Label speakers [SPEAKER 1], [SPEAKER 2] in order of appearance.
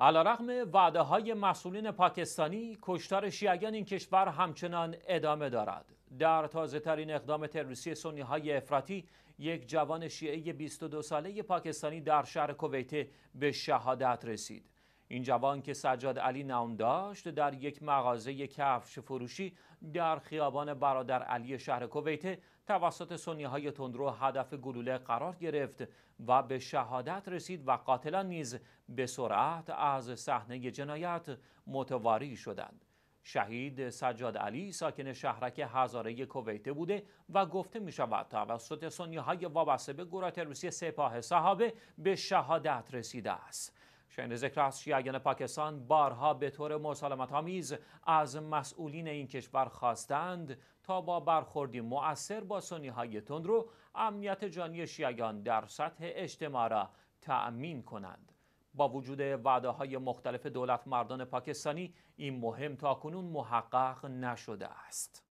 [SPEAKER 1] علیرغم وعده های مسئولین پاکستانی کشتار شیعیان این کشور همچنان ادامه دارد در تازه ترین اقدام تروریستی سنی های افراطی یک جوان شیعه 22 ساله پاکستانی در شهر کویت به شهادت رسید این جوان که سجاد علی نام داشت در یک مغازه کفش فروشی در خیابان برادر علی شهر کویت توسط سنی های تندرو هدف گلوله قرار گرفت و به شهادت رسید و قاتلان نیز به سرعت از صحنه جنایت متواری شدند. شهید سجاد علی ساکن شهرک هزاره کویته بوده و گفته می شود توسط سنی های وابسته به گروه تروریستی سپاه صحابه به شهادت رسیده است. شاین ذکر است شیعیان پاکستان بارها به طور مسالمت آمیز از مسئولین این کشور خواستند تا با برخوردی مؤثر با سنی های تندرو امنیت جانی شیعیان در سطح اجتماع را تأمین کنند. با وجود وعده های مختلف دولت مردان پاکستانی این مهم تاکنون محقق نشده است.